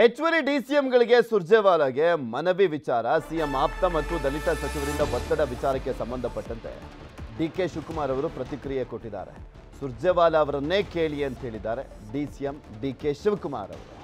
ಹೆಚ್ಚುವರಿ ಡಿ ಡಿಸಿಎಂಗಳಿಗೆ ಸುರ್ಜೇವಾಲಾಗೆ ಮನವಿ ವಿಚಾರ ಸಿಎಂ ಆಪ್ತ ಮತ್ತು ದಲಿತ ಸಚಿವರಿಂದ ಒತ್ತಡ ವಿಚಾರಕ್ಕೆ ಸಂಬಂಧಪಟ್ಟಂತೆ ಡಿ ಕೆ ಶಿವಕುಮಾರ್ ಅವರು ಪ್ರತಿಕ್ರಿಯೆ ಕೊಟ್ಟಿದ್ದಾರೆ ಸುರ್ಜೇವಾಲಾ ಅವರನ್ನೇ ಕೇಳಿ ಅಂತ ಹೇಳಿದ್ದಾರೆ D DCM D K Shivakumar ಅವರು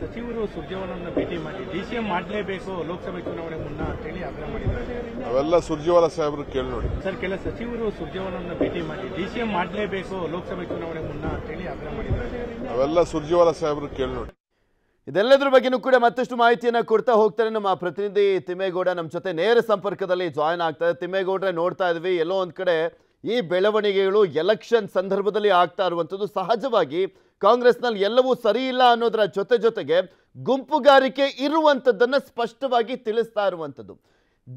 ಸಚಿವರು ಸುರ್ಜೇವಾಲನ್ನ ಭೇಟಿ ಮಾಡಿ ಡಿಸಿಎಂ ಮಾಡಲೇಬೇಕು ಲೋಕಸಭೆ ಚುನಾವಣೆ ಮುನ್ನ ಹೇಳಿ ಆಗ್ರಹ ಮಾಡಿದ್ದಾರೆ ಅವೆಲ್ಲ ಸುರ್ಜೇವಾಲ ಸಾಹೇಬರು ಕೇಳಿ ನೋಡಿ ಸರ್ ಕೆಲ ಸಚಿವರು ಸುರ್ಜೇವಾಲನ್ನ ಭೇಟಿ ಮಾಡಿ ಡಿಸಿಎಂ ಮಾಡಲೇಬೇಕು ಲೋಕಸಭೆ ಚುನಾವಣೆ ಮುನ್ನ ಹೇಳಿ ಆಗ್ರಹ ಮಾಡಿದ್ದಾರೆ ಅವೆಲ್ಲ ಸುರ್ಜೇವಾಲ ಸಾಹೇಬರು ಕೇಳಿ ನೋಡಿ ಇದೆಲ್ಲದರ ಬಗ್ಗೆನೂ ಕೂಡ ಮತ್ತಷ್ಟು ಮಾಹಿತಿಯನ್ನು ಕೊಡ್ತಾ ಹೋಗ್ತಾರೆ ನಮ್ಮ ಪ್ರತಿನಿಧಿ ತಿಮ್ಮೇಗೌಡ ನಮ್ಮ ಜೊತೆ ನೇರ ಸಂಪರ್ಕದಲ್ಲಿ ಜಾಯ್ನ್ ಇದೆ ತಿಮ್ಮೇಗೌಡ್ರೆ ನೋಡ್ತಾ ಇದ್ವಿ ಎಲ್ಲೋ ಒಂದು ಕಡೆ ಈ ಬೆಳವಣಿಗೆಗಳು ಎಲೆಕ್ಷನ್ ಸಂದರ್ಭದಲ್ಲಿ ಆಗ್ತಾ ಇರುವಂಥದ್ದು ಸಹಜವಾಗಿ ಕಾಂಗ್ರೆಸ್ನಲ್ಲಿ ಎಲ್ಲವೂ ಸರಿ ಇಲ್ಲ ಅನ್ನೋದರ ಜೊತೆ ಜೊತೆಗೆ ಗುಂಪುಗಾರಿಕೆ ಇರುವಂಥದ್ದನ್ನು ಸ್ಪಷ್ಟವಾಗಿ ತಿಳಿಸ್ತಾ ಇರುವಂಥದ್ದು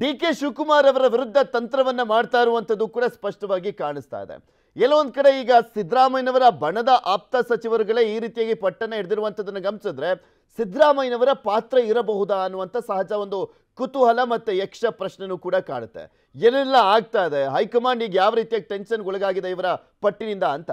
ಡಿ ಕೆ ಶಿವಕುಮಾರ್ ಅವರ ವಿರುದ್ಧ ತಂತ್ರವನ್ನು ಮಾಡ್ತಾ ಇರುವಂಥದ್ದು ಕೂಡ ಸ್ಪಷ್ಟವಾಗಿ ಕಾಣಿಸ್ತಾ ಇದೆ ಎಲ್ಲೊಂದು ಕಡೆ ಈಗ ಸಿದ್ದರಾಮಯ್ಯನವರ ಬಣದ ಆಪ್ತ ಸಚಿವರುಗಳೇ ಈ ರೀತಿಯಾಗಿ ಪಟ್ಟಣ ಹಿಡಿದಿರುವಂಥದ್ದನ್ನು ಗಮನಿಸಿದ್ರೆ ಸಿದ್ದರಾಮಯ್ಯನವರ ಪಾತ್ರ ಇರಬಹುದಾ ಅನ್ನುವಂಥ ಸಹಜ ಒಂದು ಕುತೂಹಲ ಮತ್ತು ಯಕ್ಷ ಪ್ರಶ್ನೆನೂ ಕೂಡ ಕಾಣುತ್ತೆ ಏನೆಲ್ಲ ಆಗ್ತಾ ಇದೆ ಹೈಕಮಾಂಡ್ ಈಗ ಯಾವ ರೀತಿಯಾಗಿ ಟೆನ್ಷನ್ಗೆ ಒಳಗಾಗಿದೆ ಇವರ ಪಟ್ಟಿನಿಂದ ಅಂತ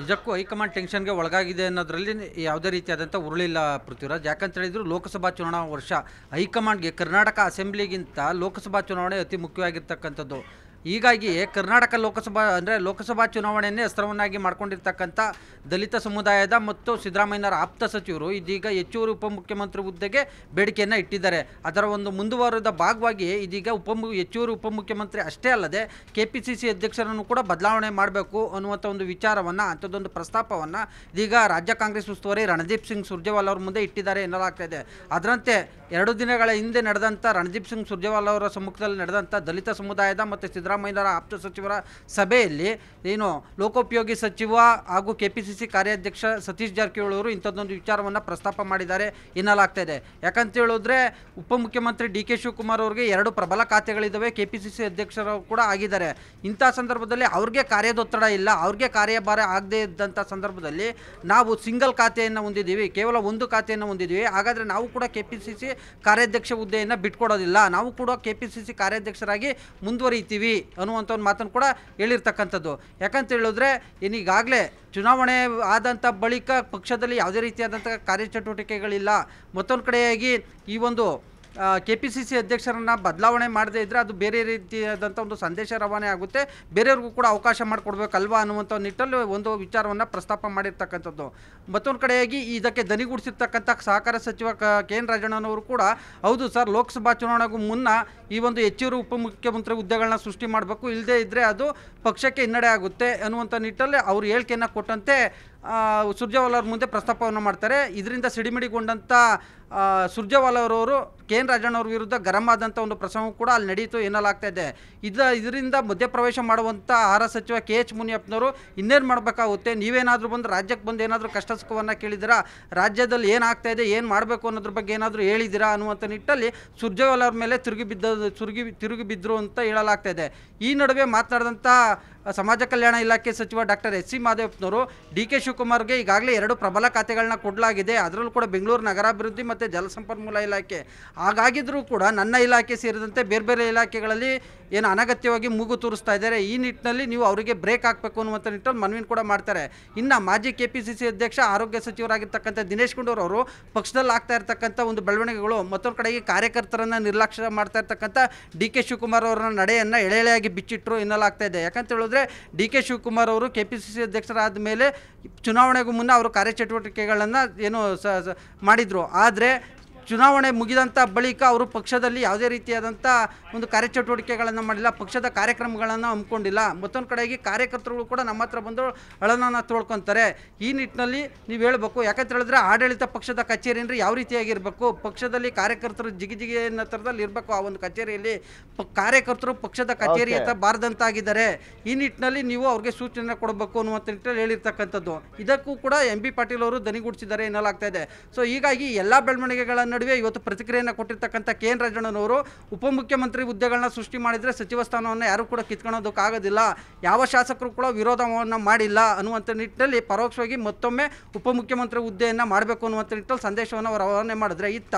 ನಿಜಕ್ಕೂ ಹೈಕಮಾಂಡ್ ಟೆನ್ಷನ್ಗೆ ಒಳಗಾಗಿದೆ ಅನ್ನೋದರಲ್ಲಿ ಯಾವುದೇ ರೀತಿಯಾದಂಥ ಉರುಳಿಲ್ಲ ಪೃಥ್ವಿರಾಜ್ ಯಾಕಂತ ಹೇಳಿದ್ರು ಲೋಕಸಭಾ ಚುನಾವಣಾ ವರ್ಷ ಹೈಕಮಾಂಡ್ಗೆ ಕರ್ನಾಟಕ ಅಸೆಂಬ್ಲಿಗಿಂತ ಲೋಕಸಭಾ ಚುನಾವಣೆ ಅತಿ ಮುಖ್ಯವಾಗಿರ್ತಕ್ಕಂಥದ್ದು ಹೀಗಾಗಿ ಕರ್ನಾಟಕ ಲೋಕಸಭಾ ಅಂದರೆ ಲೋಕಸಭಾ ಚುನಾವಣೆಯನ್ನೇ ಅಸ್ತ್ರವನ್ನಾಗಿ ಮಾಡಿಕೊಂಡಿರ್ತಕ್ಕಂಥ ದಲಿತ ಸಮುದಾಯದ ಮತ್ತು ಸಿದ್ದರಾಮಯ್ಯನವರ ಆಪ್ತ ಸಚಿವರು ಇದೀಗ ಹೆಚ್ಚುವರಿ ಉಪಮುಖ್ಯಮಂತ್ರಿ ಹುದ್ದೆಗೆ ಬೇಡಿಕೆಯನ್ನು ಇಟ್ಟಿದ್ದಾರೆ ಅದರ ಒಂದು ಮುಂದುವರೆದ ಭಾಗವಾಗಿ ಇದೀಗ ಉಪ ಹೆಚ್ಚುವರಿ ಉಪಮುಖ್ಯಮಂತ್ರಿ ಅಷ್ಟೇ ಅಲ್ಲದೆ ಕೆ ಪಿ ಸಿ ಸಿ ಅಧ್ಯಕ್ಷರನ್ನು ಕೂಡ ಬದಲಾವಣೆ ಮಾಡಬೇಕು ಅನ್ನುವಂಥ ಒಂದು ವಿಚಾರವನ್ನು ಅಂಥದ್ದೊಂದು ಪ್ರಸ್ತಾಪವನ್ನು ಇದೀಗ ರಾಜ್ಯ ಕಾಂಗ್ರೆಸ್ ಉಸ್ತುವಾರಿ ರಣದೀಪ್ ಸಿಂಗ್ ಸುರ್ಜೇವಾಲ್ ಅವರ ಮುಂದೆ ಇಟ್ಟಿದ್ದಾರೆ ಎನ್ನಲಾಗ್ತಾ ಇದೆ ಅದರಂತೆ ಎರಡು ದಿನಗಳ ಹಿಂದೆ ನಡೆದಂಥ ರಣದೀಪ್ ಸಿಂಗ್ ಸುರ್ಜೇವಾಲ್ ಅವರ ಸಮ್ಮುಖದಲ್ಲಿ ನಡೆದಂಥ ದಲಿತ ಸಮುದಾಯದ ಮತ್ತು ಸಿದ್ದರಾಮಯ್ಯ ಸಿದ್ದರಾಮಯ್ಯರ ಆಪ್ತ ಸಚಿವರ ಸಭೆಯಲ್ಲಿ ಏನು ಲೋಕೋಪಯೋಗಿ ಸಚಿವ ಹಾಗೂ ಕೆ ಕಾರ್ಯಾಧ್ಯಕ್ಷ ಸತೀಶ್ ಜಾರಕಿಹೊಳಿ ಅವರು ಇಂಥದ್ದೊಂದು ವಿಚಾರವನ್ನು ಪ್ರಸ್ತಾಪ ಮಾಡಿದ್ದಾರೆ ಎನ್ನಲಾಗ್ತಾ ಇದೆ ಯಾಕಂತ ಹೇಳಿದ್ರೆ ಉಪಮುಖ್ಯಮಂತ್ರಿ ಡಿ ಕೆ ಶಿವಕುಮಾರ್ ಅವರಿಗೆ ಎರಡು ಪ್ರಬಲ ಖಾತೆಗಳಿದ್ದಾವೆ ಕೆ ಪಿ ಸಿ ಅಧ್ಯಕ್ಷರು ಕೂಡ ಆಗಿದ್ದಾರೆ ಇಂಥ ಸಂದರ್ಭದಲ್ಲಿ ಅವ್ರಿಗೆ ಕಾರ್ಯದೊತ್ತಡ ಇಲ್ಲ ಅವ್ರಿಗೆ ಕಾರ್ಯಭಾರ ಆಗದೇ ಇದ್ದಂಥ ಸಂದರ್ಭದಲ್ಲಿ ನಾವು ಸಿಂಗಲ್ ಖಾತೆಯನ್ನು ಹೊಂದಿದ್ದೀವಿ ಕೇವಲ ಒಂದು ಖಾತೆಯನ್ನು ಹೊಂದಿದ್ದೀವಿ ಹಾಗಾದರೆ ನಾವು ಕೂಡ ಕೆ ಪಿ ಸಿ ಸಿ ಕಾರ್ಯಾಧ್ಯಕ್ಷ ಹುದ್ದೆಯನ್ನು ಬಿಟ್ಕೊಡೋದಿಲ್ಲ ನಾವು ಕೂಡ ಕೆ ಪಿ ಸಿ ಸಿ ಕಾರ್ಯಾಧ್ಯಕ್ಷರಾಗಿ ಮುಂದುವರಿತೀವಿ ಅನ್ನುವಂಥ ಒಂದು ಮಾತನ್ನು ಕೂಡ ಹೇಳಿರ್ತಕ್ಕಂಥದ್ದು ಯಾಕಂತ ಹೇಳಿದ್ರೆ ಇನ್ನೀಗಾಗಲೇ ಚುನಾವಣೆ ಆದಂಥ ಬಳಿಕ ಪಕ್ಷದಲ್ಲಿ ಯಾವುದೇ ರೀತಿಯಾದಂಥ ಕಾರ್ಯಚಟುವಟಿಕೆಗಳಿಲ್ಲ ಮತ್ತೊಂದು ಕಡೆಯಾಗಿ ಈ ಒಂದು ಕೆ ಪಿ ಸಿ ಸಿ ಅಧ್ಯಕ್ಷರನ್ನು ಬದಲಾವಣೆ ಮಾಡದೇ ಇದ್ದರೆ ಅದು ಬೇರೆ ರೀತಿಯಾದಂಥ ಒಂದು ಸಂದೇಶ ರವಾನೆ ಆಗುತ್ತೆ ಬೇರೆಯವ್ರಿಗೂ ಕೂಡ ಅವಕಾಶ ಮಾಡಿಕೊಡ್ಬೇಕಲ್ವಾ ಅನ್ನುವಂಥ ನಿಟ್ಟಲ್ಲಿ ಒಂದು ವಿಚಾರವನ್ನು ಪ್ರಸ್ತಾಪ ಮಾಡಿರ್ತಕ್ಕಂಥದ್ದು ಮತ್ತೊಂದು ಕಡೆಯಾಗಿ ಇದಕ್ಕೆ ದನಿಗೂಡಿಸಿರ್ತಕ್ಕಂಥ ಸಹಕಾರ ಸಚಿವ ಕೆ ಎನ್ ರಾಜಣ್ಣನವರು ಕೂಡ ಹೌದು ಸರ್ ಲೋಕಸಭಾ ಚುನಾವಣೆಗೂ ಮುನ್ನ ಈ ಒಂದು ಹೆಚ್ಚುವರಿ ಉಪಮುಖ್ಯಮಂತ್ರಿ ಹುದ್ದೆಗಳನ್ನ ಸೃಷ್ಟಿ ಮಾಡಬೇಕು ಇಲ್ಲದೇ ಇದ್ದರೆ ಅದು ಪಕ್ಷಕ್ಕೆ ಹಿನ್ನಡೆ ಆಗುತ್ತೆ ಅನ್ನುವಂಥ ನಿಟ್ಟಲ್ಲಿ ಅವರು ಹೇಳಿಕೆಯನ್ನು ಕೊಟ್ಟಂತೆ ಸುರ್ಜೇವಾಲಾ ಅವ್ರ ಮುಂದೆ ಪ್ರಸ್ತಾಪವನ್ನು ಮಾಡ್ತಾರೆ ಇದರಿಂದ ಸಿಡಿಮಿಡಿಗೊಂಡಂಥ ಸುರ್ಜೇವಾಲ ಅವರವರು ಕೆ ಎನ್ ಅವ್ರ ವಿರುದ್ಧ ಗರಂ ಆದಂಥ ಒಂದು ಪ್ರಸಂಗ ಕೂಡ ಅಲ್ಲಿ ನಡೆಯಿತು ಎನ್ನಲಾಗ್ತಾ ಇದೆ ಇದ ಇದರಿಂದ ಮಧ್ಯಪ್ರವೇಶ ಮಾಡುವಂಥ ಆಹಾರ ಸಚಿವ ಕೆ ಎಚ್ ಮುನಿಯಪ್ಪನವರು ಇನ್ನೇನು ಮಾಡಬೇಕಾಗುತ್ತೆ ನೀವೇನಾದರೂ ಬಂದು ರಾಜ್ಯಕ್ಕೆ ಬಂದು ಏನಾದರೂ ಕಷ್ಟ ಸುಖವನ್ನು ಕೇಳಿದಿರಾ ರಾಜ್ಯದಲ್ಲಿ ಏನಾಗ್ತಾ ಇದೆ ಏನು ಮಾಡಬೇಕು ಅನ್ನೋದ್ರ ಬಗ್ಗೆ ಏನಾದರೂ ಹೇಳಿದಿರಾ ಅನ್ನುವಂಥ ನಿಟ್ಟಲ್ಲಿ ಸುರ್ಜೇವಾಲಾ ಅವ್ರ ಮೇಲೆ ತಿರುಗಿ ಬಿದ್ದ ತಿರುಗಿ ತಿರುಗಿ ಬಿದ್ದರು ಅಂತ ಹೇಳಲಾಗ್ತಾ ಇದೆ ಈ ನಡುವೆ ಮಾತನಾಡಿದಂಥ ಸಮಾಜ ಕಲ್ಯಾಣ ಇಲಾಖೆ ಸಚಿವ ಡಾಕ್ಟರ್ ಎಸ್ ಸಿ ಮಾದೇವಪ್ಪನವರು ಡಿ ಕೆ ಶಿವಕುಮಾರ್ಗೆ ಈಗಾಗಲೇ ಎರಡು ಪ್ರಬಲ ಖಾತೆಗಳನ್ನ ಕೊಡಲಾಗಿದೆ ಅದರಲ್ಲೂ ಕೂಡ ಬೆಂಗಳೂರು ನಗರಾಭಿವೃದ್ಧಿ ಮತ್ತು ಜಲಸಂಪನ್ಮೂಲ ಇಲಾಖೆ ಹಾಗಾಗಿದ್ದರೂ ಕೂಡ ನನ್ನ ಇಲಾಖೆ ಸೇರಿದಂತೆ ಬೇರೆ ಬೇರೆ ಇಲಾಖೆಗಳಲ್ಲಿ ಏನು ಅನಗತ್ಯವಾಗಿ ಮೂಗು ತೂರಿಸ್ತಾ ಇದ್ದಾರೆ ಈ ನಿಟ್ಟಿನಲ್ಲಿ ನೀವು ಅವರಿಗೆ ಬ್ರೇಕ್ ಹಾಕಬೇಕು ಅನ್ನುವಂಥ ನಿಟ್ಟಲ್ಲಿ ಮನವಿನ ಕೂಡ ಮಾಡ್ತಾರೆ ಇನ್ನು ಮಾಜಿ ಕೆ ಪಿ ಸಿ ಸಿ ಅಧ್ಯಕ್ಷ ಆರೋಗ್ಯ ಸಚಿವರಾಗಿರ್ತಕ್ಕಂಥ ದಿನೇಶ್ ಗುಂಡೂರು ಅವರು ಪಕ್ಷದಲ್ಲಿ ಆಗ್ತಾ ಇರ್ತಕ್ಕಂಥ ಒಂದು ಬೆಳವಣಿಗೆಗಳು ಮತ್ತೊಂದು ಕಡೆಗೆ ಕಾರ್ಯಕರ್ತರನ್ನು ನಿರ್ಲಕ್ಷ್ಯ ಮಾಡ್ತಾ ಇರ್ತಕ್ಕಂಥ ಡಿ ಕೆ ಶಿವಕುಮಾರ್ ಅವರ ನಡೆಯನ್ನು ಎಳೆ ಎಳೆಯಾಗಿ ಬಿಚ್ಚಿಟ್ರು ಎನ್ನಲಾಗ್ತಾ ಇದೆ ಯಾಕಂತ ಹೇಳೋದು ಆದರೆ ಡಿ ಕೆ ಶಿವಕುಮಾರ್ ಅವರು ಕೆ ಪಿ ಸಿ ಸಿ ಅಧ್ಯಕ್ಷರಾದ ಮೇಲೆ ಚುನಾವಣೆಗೂ ಮುನ್ನ ಅವರು ಕಾರ್ಯಚಟುವಟಿಕೆಗಳನ್ನು ಏನು ಸ ಮಾಡಿದರು ಆದರೆ ಚುನಾವಣೆ ಮುಗಿದಂಥ ಬಳಿಕ ಅವರು ಪಕ್ಷದಲ್ಲಿ ಯಾವುದೇ ರೀತಿಯಾದಂಥ ಒಂದು ಕಾರ್ಯಚಟುವಟಿಕೆಗಳನ್ನು ಮಾಡಿಲ್ಲ ಪಕ್ಷದ ಕಾರ್ಯಕ್ರಮಗಳನ್ನು ಹಮ್ಮಿಕೊಂಡಿಲ್ಲ ಮತ್ತೊಂದು ಕಡೆಗೆ ಕಾರ್ಯಕರ್ತರುಗಳು ಕೂಡ ನಮ್ಮ ಹತ್ರ ಬಂದು ಹಳನನ್ನು ತೊಳ್ಕೊತಾರೆ ಈ ನಿಟ್ಟಿನಲ್ಲಿ ನೀವು ಹೇಳಬೇಕು ಯಾಕಂತ ಹೇಳಿದ್ರೆ ಆಡಳಿತ ಪಕ್ಷದ ಕಚೇರಿ ಅಂದರೆ ಯಾವ ರೀತಿಯಾಗಿರಬೇಕು ಪಕ್ಷದಲ್ಲಿ ಕಾರ್ಯಕರ್ತರು ಜಿಗಿಜಿಗಿ ಅನ್ನೋ ಥರದಲ್ಲಿ ಇರಬೇಕು ಆ ಒಂದು ಕಚೇರಿಯಲ್ಲಿ ಕಾರ್ಯಕರ್ತರು ಪಕ್ಷದ ಕಚೇರಿ ಅಂತ ಬಾರದಂತಾಗಿದ್ದಾರೆ ಈ ನಿಟ್ಟಿನಲ್ಲಿ ನೀವು ಅವ್ರಿಗೆ ಸೂಚನೆ ಕೊಡಬೇಕು ಅನ್ನುವಂಥ ನಿಟ್ಟಿನಲ್ಲಿ ಹೇಳಿರ್ತಕ್ಕಂಥದ್ದು ಇದಕ್ಕೂ ಕೂಡ ಎಂ ಪಾಟೀಲ್ ಅವರು ದನಿಗೂಡಿಸಿದ್ದಾರೆ ಎನ್ನಲಾಗ್ತಾ ಇದೆ ಸೊ ಹೀಗಾಗಿ ಎಲ್ಲ ಬೆಳವಣಿಗೆಗಳನ್ನು ನಡುವೆ ಇವತ್ತು ಪ್ರತಿಕ್ರಿಯೆಯನ್ನು ಕೊಟ್ಟಿರ್ತಕ್ಕಂಥ ಕೆ ಎನ್ ರಾಜಣ್ಣನವರು ಉಪಮುಖ್ಯಮಂತ್ರಿ ಹುದ್ದೆಗಳನ್ನ ಸೃಷ್ಟಿ ಮಾಡಿದರೆ ಸಚಿವ ಸ್ಥಾನವನ್ನು ಯಾರೂ ಕೂಡ ಕಿತ್ಕೊಳ್ಳೋದಕ್ಕಾಗೋದಿಲ್ಲ ಯಾವ ಶಾಸಕರು ಕೂಡ ವಿರೋಧವನ್ನು ಮಾಡಿಲ್ಲ ಅನ್ನುವಂಥ ನಿಟ್ಟಿನಲ್ಲಿ ಪರೋಕ್ಷವಾಗಿ ಮತ್ತೊಮ್ಮೆ ಉಪಮುಖ್ಯಮಂತ್ರಿ ಹುದ್ದೆಯನ್ನು ಮಾಡಬೇಕು ಅನ್ನುವಂಥ ನಿಟ್ಟಿನಲ್ಲಿ ಸಂದೇಶವನ್ನು ಅವರು ರವಾನೆ ಮಾಡಿದ್ರೆ ಇತ್ತ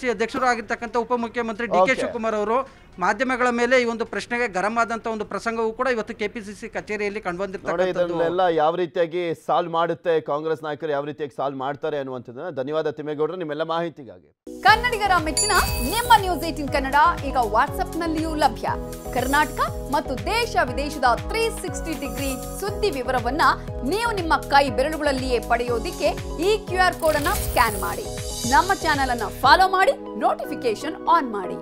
ಸಿ ಅಧ್ಯಕ್ಷರು ಆಗಿರ್ತಕ್ಕಂಥ ಉಪಮುಖ್ಯಮಂತ್ರಿ ಡಿ ಕೆ ಶಿವಕುಮಾರ್ ಅವರು ಮಾಧ್ಯಮಗಳ ಮೇಲೆ ಈ ಒಂದು ಪ್ರಶ್ನೆಗೆ ಗರಂ ಆದಂತ ಒಂದು ಪ್ರಸಂಗವೂ ಕೂಡ ಇವತ್ತು ಸಿ ಕಚೇರಿಯಲ್ಲಿ ಕಂಡುಬಂದಿರ್ತಕ್ಕಂಥದ್ದೆಲ್ಲ ಯಾವ ರೀತಿಯಾಗಿ ಸಾಲ್ವ್ ಮಾಡುತ್ತೆ ಕಾಂಗ್ರೆಸ್ ನಾಯಕರು ಯಾವ ರೀತಿಯಾಗಿ ಸಾಲ್ವ್ ಮಾಡ್ತಾರೆ ಅನ್ನುವಂಥದ್ದನ್ನ ಧನ್ಯವಾದ ತಿಮ್ಮೇಗೌಡರು ನಿಮ್ಮೆಲ್ಲ ಮಾಹಿತಿಗಾಗಿ ಕನ್ನಡಿಗರ ಮೆಚ್ಚಿನ ನಿಮ್ಮ ನ್ಯೂಸ್ ಏಟಿನ್ ಕನ್ನಡ ಈಗ ನಲ್ಲಿಯೂ ಲಭ್ಯ ಕರ್ನಾಟಕ ಮತ್ತು ದೇಶ ವಿದೇಶದ ತ್ರೀ ಸಿಕ್ಸ್ಟಿ ಡಿಗ್ರಿ ಸುದ್ದಿ ವಿವರವನ್ನ ನೀವು ನಿಮ್ಮ ಕೈ ಬೆರಳುಗಳಲ್ಲಿಯೇ ಪಡೆಯೋದಿಕ್ಕೆ ಈ ಕ್ಯೂ ಆರ್ ಕೋಡ್ ಅನ್ನ ಸ್ಕ್ಯಾನ್ ಮಾಡಿ ನಮ್ಮ ಚಾನಲನ್ನು ಫಾಲೋ ಮಾಡಿ ನೋಟಿಫಿಕೇಶನ್ ಆನ್ ಮಾಡಿ